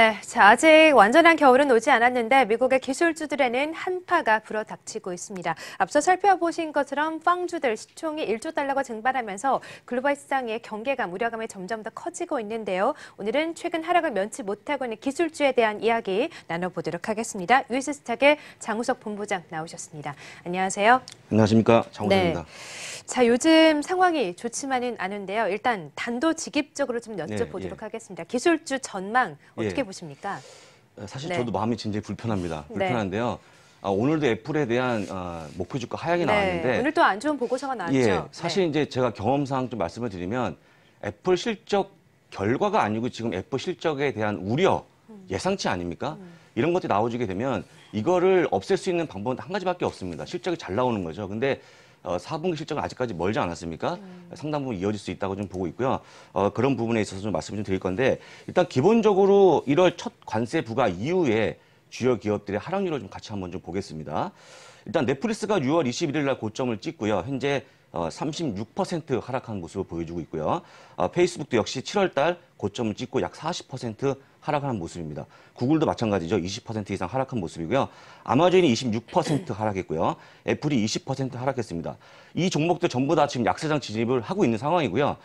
네, 자, 아직 완전한 겨울은 오지 않았는데 미국의 기술주들에는 한파가 불어닥치고 있습니다. 앞서 살펴보신 것처럼 빵주들 시총이 1조 달러가 증발하면서 글로벌 시장의 경계감, 우려감이 점점 더 커지고 있는데요. 오늘은 최근 하락을 면치 못하고 있는 기술주에 대한 이야기 나눠보도록 하겠습니다. 유이스스탁의 장우석 본부장 나오셨습니다. 안녕하세요. 안녕하십니까. 장우석입니다. 네. 자, 요즘 상황이 좋지만은 않은데요. 일단 단도직입적으로 좀 네, 여쭤보도록 예, 예. 하겠습니다. 기술주 전망 예. 어떻게 보십니까? 예. 보십니까 네, 사실 네. 저도 마음이 굉장히 불편합니다. 네. 불편한데요. 아, 오늘도 애플에 대한 어, 아, 목표 주가 하향이 네, 나왔는데 오늘 또 안 좋은 보고서가 나왔죠. 예, 사실 이제 제가 경험상 좀 말씀을 드리면 애플 실적 결과가 아니고 지금 애플 실적에 대한 우려 음. 예상치 아닙니까? 음. 이런 것들이 나오게 되면 이거를 없앨 수 있는 방법은 한 가지밖에 없습니다. 실적이 잘 나오는 거죠. 근데 어, 4분기 실적은 아직까지 멀지 않았습니까? 음. 상당 부분 이어질 수 있다고 좀 보고 있고요. 어, 그런 부분에 있어서 좀 말씀 좀 드릴 건데 일단 기본적으로 1월 첫 관세 부과 이후에 주요 기업들의 하락률을 좀 같이 한번 좀 보겠습니다. 일단 넷플릭스가 6월 21일 날 고점을 찍고요. 현재 어, 36% 하락한 모습을 보여주고 있고요. 어, 페이스북도 역시 7월 달 고점을 찍고 약40% 하락하는 모습입니다. 구글도 마찬가지죠. 20% 이상 하락한 모습이고요. 아마존이 26% 하락했고요. 애플이 20% 하락했습니다. 이 종목들 전부 다 지금 약세장 진입을 하고 있는 상황이고요.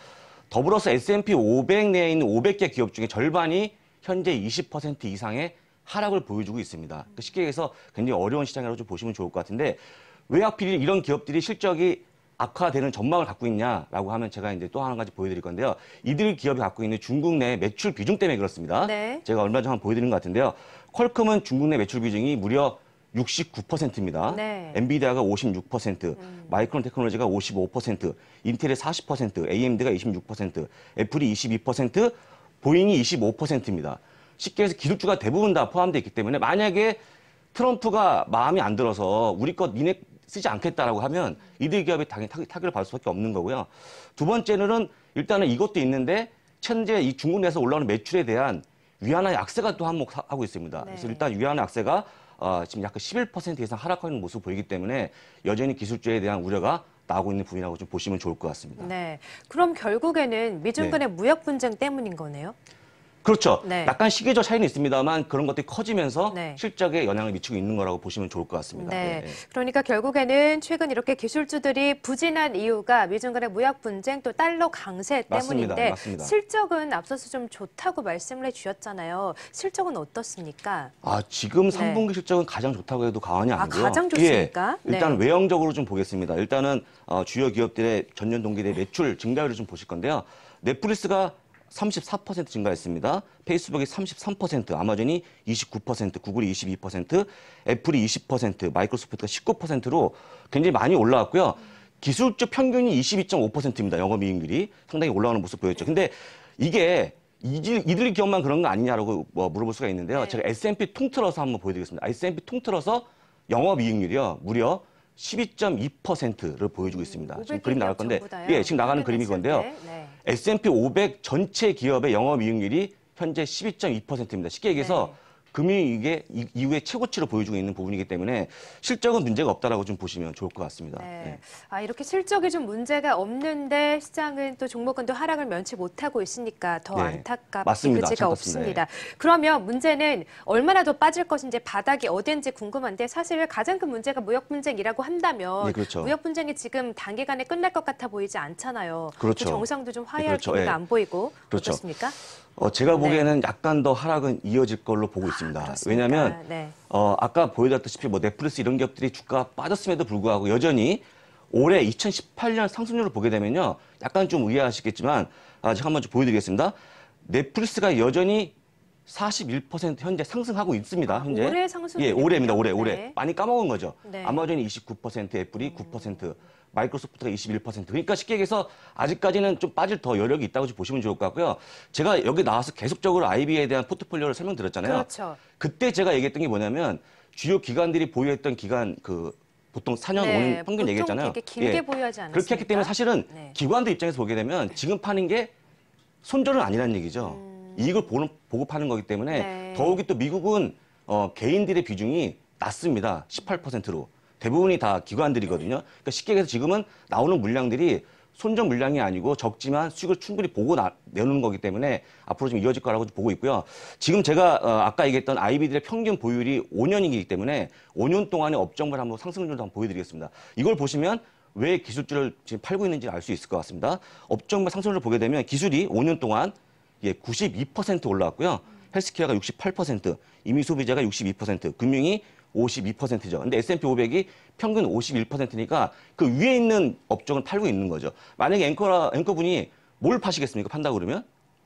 더불어서 S&P 500 내에 있는 500개 기업 중에 절반이 현재 20% 이상의 하락을 보여주고 있습니다. 그러니까 쉽게 얘기해서 굉장히 어려운 시장이라고 좀 보시면 좋을 것 같은데 왜 하필 이런 기업들이 실적이 악화되는 전망을 갖고 있냐라고 하면 제가 이제 또 한 가지 보여드릴 건데요. 이들 기업이 갖고 있는 중국 내 매출 비중 때문에 그렇습니다. 네. 제가 얼마 전에 보여드린 것 같은데요. 퀄컴은 중국 내 매출 비중이 무려 69%입니다. 네. 엔비디아가 56%, 음. 마이크론 테크놀로지가 55%, 인텔의 40%, AMD가 26%, 애플이 22%, 보잉이 25%입니다. 쉽게 해서 기술주가 대부분 다 포함되어 있기 때문에 만약에 트럼프가 마음이 안 들어서 우리 것 니네 쓰지 않겠다라고 하면 이들 기업이 당연히 타, 격을 받을 수밖에 없는 거고요. 두 번째는 일단은 이것도 있는데 현재 이 중국 내에서 올라오는 매출에 대한 위안화 약세가 또 한몫하고 있습니다. 네. 그래서 일단 위안화 약세가 어, 지금 약간 11% 이상 하락하는 모습을 보이기 때문에 여전히 기술주에 대한 우려가 나오고 있는 부분이라고 좀 보시면 좋을 것 같습니다. 네. 그럼 결국에는 미중 네. 간의 네. 무역 분쟁 때문인 거네요? 그렇죠. 네. 약간 시기적 차이는 있습니다만 그런 것들이 커지면서 네. 실적에 영향을 미치고 있는 거라고 보시면 좋을 것 같습니다. 네. 네. 그러니까 결국에는 최근 이렇게 기술주들이 부진한 이유가 미중 간의 무역 분쟁 또 달러 강세 때문인데 맞습니다. 실적은 앞서서 좀 좋다고 말씀을 해주셨잖아요. 실적은 어떻습니까? 아 지금 3분기 실적은 가장 좋다고 해도 과언이 아, 아니고요. 아, 가장 예. 좋습니까? 예, 일단 외형적으로 좀 보겠습니다. 일단은 어, 주요 기업들의 전년 동기 대 매출 증가율을 좀 보실 건데요. 넷플릭스가 34% 증가했습니다. 페이스북이 33%, 아마존이 29%, 구글이 22%, 애플이 20%, 마이크로소프트가 19%로 굉장히 많이 올라왔고요. 기술적 평균이 22.5%입니다. 영업 이익률이 상당히 올라오는 모습 보였죠. 근데 이게 이들, 이들 기업만 그런 거 아니냐라고 뭐 물어볼 수가 있는데요. 네. 제가 S&P 통틀어서 한번 보여드리겠습니다. S&P 통틀어서 영업 이익률이요. 무려 12.2%를 보여주고 음, 있습니다. 지금 그림 나갈 건데, 전부다요? 예, 지금 나가는 그림이 건데요. 네. S&P 500 전체 기업의 영업 이익률이 현재 12.2%입니다. 쉽게 얘기해서 네. 금이 이게 이후에 최고치로 보여주고 있는 부분이기 때문에 실적은 문제가 없다라고 좀 보시면 좋을 것 같습니다. 네. 네. 아, 이렇게 실적이 좀 문제가 없는데 시장은 또종목은또 하락을 면치 못하고 있으니까 더 네. 안타깝게 그지가 없습니다. 그러면 문제는 얼마나 더 빠질 것인지 바닥이 어딘지 궁금한데 사실 가장 큰 문제가 무역 분쟁이라고 한다면 예, 그렇죠. 무역 분쟁이 지금 단기간에 끝날 것 같아 보이지 않잖아요. 그 그렇죠. 정상도 좀 예, 화해할 그렇죠. 기미가 예. 안 보이고 그렇죠. 어떻습니까? 어, 제가 네. 보기에는 약간 더 하락은 이어질 걸로 보고 있습니다. 아, 있습니다. 그렇습니까? 왜냐하면 네. 어, 아까 보여드렸다시피 뭐 넷플릭스 이런 기업들이 주가 빠졌음에도 불구하고 여전히 올해 2018년 상승률을 보게 되면요. 약간 좀 의아하시겠지만 아, 제가 한번 좀 보여드리겠습니다. 넷플릭스가 여전히 41% 현재 상승하고 있습니다. 아, 현재 올해 상승 예 올해입니다. 올해 네. 올해 많이 까먹은 거죠. 네. 아마존이 29%, 애플이 음. 9%, 마이크로소프트가 21%. 그러니까 쉽게 얘기해서 아직까지는 좀 빠질 더 여력이 있다고 보시면 좋을 것 같고요. 제가 여기 나와서 계속적으로 IB에 대한 포트폴리오를 설명드렸잖아요. 그렇죠. 그때 제가 얘기했던 게 뭐냐면 주요 기관들이 보유했던 기간 그 보통 4년 네, 5년 평균 얘기했잖아요. 되게 길게 예. 보유하지 않습니까 그렇게 했기 때문에 사실은 네. 기관들 입장에서 보게 되면 지금 파는 게 손절은 아니라는 얘기죠. 음. 이익을 보는, 보급하는 거기 때문에 네. 더욱이 또 미국은 어, 개인들의 비중이 낮습니다. 18%로. 대부분이 다 기관들이거든요. 그러니까 쉽게 얘기해서 지금은 나오는 물량들이 손전 물량이 아니고 적지만 수익을 충분히 보고 나, 내놓는 거기 때문에 앞으로 좀 이어질 거라고 보고 있고요. 지금 제가 어, 아까 얘기했던 아이비들의 평균 보유율이 5년이기 때문에 5년 동안의 업종별 한번 상승률도 한번 보여드리겠습니다. 이걸 보시면 왜 기술주를 지금 팔고 있는지 알 수 있을 것 같습니다. 업종별 상승률을 보게 되면 기술이 5년 동안 예, 92% 올라왔고요. 헬스케어가 68%, 이미 소비자가 62%, 금융이 52%죠. 근데 S&P 500이 평균 51%니까 그 위에 있는 업종을 팔고 있는 거죠. 만약에 앵커라 앵커분이 뭘 파시겠습니까? 판다 그러면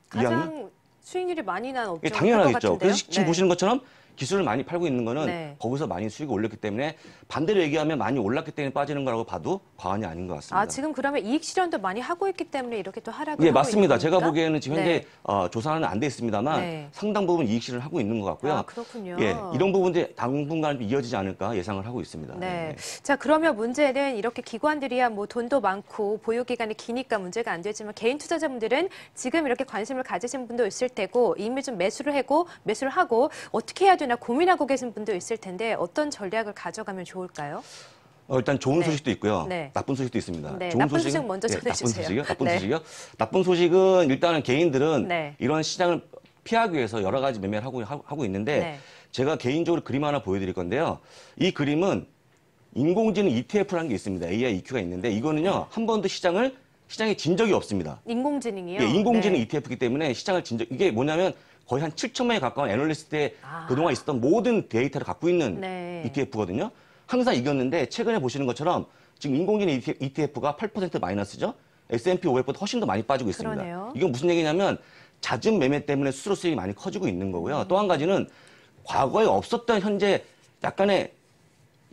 가장 수익률이 많이 난 업종 예, 당연하겠죠. 그래서 지금 네. 보시는 것처럼 기술을 많이 팔고 있는 거는 네. 거기서 많이 수익이 올렸기 때문에 반대로 얘기하면 많이 올랐기 때문에 빠지는 거라고 봐도 과언이 아닌 것 같습니다. 아, 지금 그러면 이익 실현도 많이 하고 있기 때문에 이렇게 또 하락을 예, 맞습니다. 제가 보기에는 지금 현재 네. 어, 조사는 안 돼 있습니다만 네. 상당 부분 이익 실현을 하고 있는 것 같고요. 아, 그렇군요. 예, 이런 부분들 당분간 이어지지 않을까 예상을 하고 있습니다. 네. 네. 자, 그러면 문제는 이렇게 기관들이야 뭐 돈도 많고 보유 기간이 기니까 문제가 안 되지만 개인 투자자분들은 지금 이렇게 관심을 가지신 분도 있을 테고 이미 좀 매수를 하고 매수를 하고 어떻게 해야 되나 대응이나 고민하고 계신 분도 있을 텐데 어떤 전략을 가져가면 좋을까요? 어, 일단 좋은 네. 소식도 있고요. 네. 나쁜 소식도 있습니다. 네. 좋은 나쁜 소식은, 소식 먼저 전해주세요. 예, 나쁜 소식이요? 나쁜 네. 소식이요? 나쁜 소식은 일단은 개인들은 네. 이런 시장을 피하기 위해서 여러 가지 매매를 하고, 하고 있는데 제가 개인적으로 그림 하나 보여드릴 건데요. 이 그림은 인공지능 ETF라는 게 있습니다. AI EQ가 있는데 이거는요 한 번도 시장을 시장에 진 적이 없습니다. 인공지능이요? 예, 인공지능 ETF이기 때문에 시장을 진 적, 이게 뭐냐면 거의 한 7천만에 가까운 애널리스트에 아. 그동안 있었던 모든 데이터를 갖고 있는 네. ETF거든요. 항상 이겼는데 최근에 보시는 것처럼 지금 인공지능 ETF가 e 8% 마이너스죠. S&P 500보다 훨씬 더 많이 빠지고 있습니다. 그러네요. 이건 무슨 얘기냐면 잦은 매매 때문에 수수료 수익이 많이 커지고 있는 거고요. 음. 또한 가지는 과거에 없었던 현재 약간의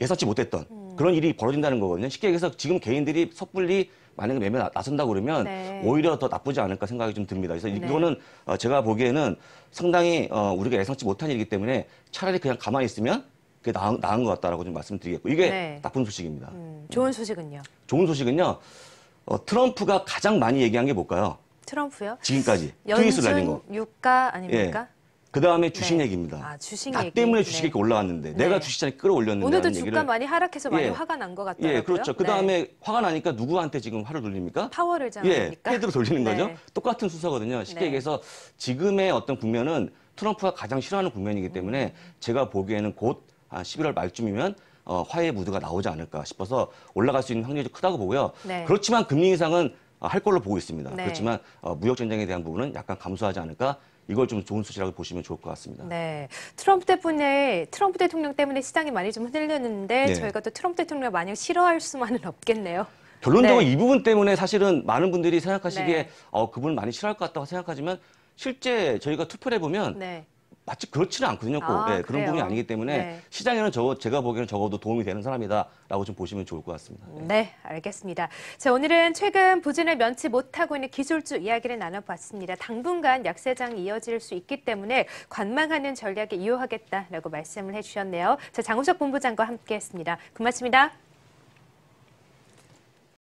예상치 못했던 음. 그런 일이 벌어진다는 거거든요. 쉽게 얘기해서 지금 개인들이 섣불리 만약에 매매 나선다 그러면 네. 오히려 더 나쁘지 않을까 생각이 좀 듭니다. 그래서 네. 이거는 어, 제가 보기에는 상당히 어, 우리가 예상치 못한 일이기 때문에 차라리 그냥 가만히 있으면 그게 나은, 나은 것 같다라고 좀 말씀드리겠고 이게 네. 나쁜 소식입니다. 음, 좋은 소식은요? 좋은 소식은요. 어, 트럼프가 가장 많이 얘기한 게 뭘까요? 트럼프요? 지금까지 트윗을 날 거. 유가 아닙니까? 예. 그 다음에 주식 네. 얘기입니다. 아, 주식 나 얘기. 때문에 주식이 네. 올라왔는데 네. 내가 주식장에 끌어올렸는데 오늘도 주가 얘기를... 많이 하락해서 많이 예. 화가 난 것같아요 예, 그렇죠. 네. 그 다음에 화가 나니까 누구한테 지금 화를 돌립니까? 파워를 잡으니까. 예, 헤드로 돌리는 네. 거죠. 똑같은 수서거든요. 쉽게 얘기해서 지금의 어떤 국면은 트럼프가 가장 싫어하는 국면이기 때문에 음. 제가 보기에는 곧한 11월 아, 말쯤이면 어, 화해 무드가 나오지 않을까 싶어서 올라갈 수 있는 확률이 크다고 보고요. 그렇지만 금리 인상은 아, 할 걸로 보고 있습니다. 그렇지만 어, 무역 전쟁에 대한 부분은 약간 감소하지 않을까 이걸 좀 좋은 수치라고 보시면 좋을 것 같습니다. 네, 트럼프 때문에 트럼프 대통령 때문에 시장이 많이 좀 흔들렸는데 네. 저희가 또 트럼프 대통령 마냥 싫어할 수만은 없겠네요. 결론적으로 네. 이 부분 때문에 사실은 많은 분들이 생각하시기에 네. 어, 그분을 많이 싫어할 것 같다고 생각하지만 실제 저희가 투표를 해보면 네. 마치 그렇지는 않거든요. 꼭 아, 네, 그런 부분이 아니기 때문에 네. 시장에는 저 제가 보기에는 적어도 도움이 되는 사람이다라고 좀 보시면 좋을 것 같습니다. 네, 네 알겠습니다. 자, 오늘은 최근 부진을 면치 못하고 있는 기술주 이야기를 나눠봤습니다. 당분간 약세장이 어질수 있기 때문에 관망하는 전략에 이용하겠다라고 말씀을 해주셨네요. 자, 장우석 본부장과 함께했습니다. 고맙습니다.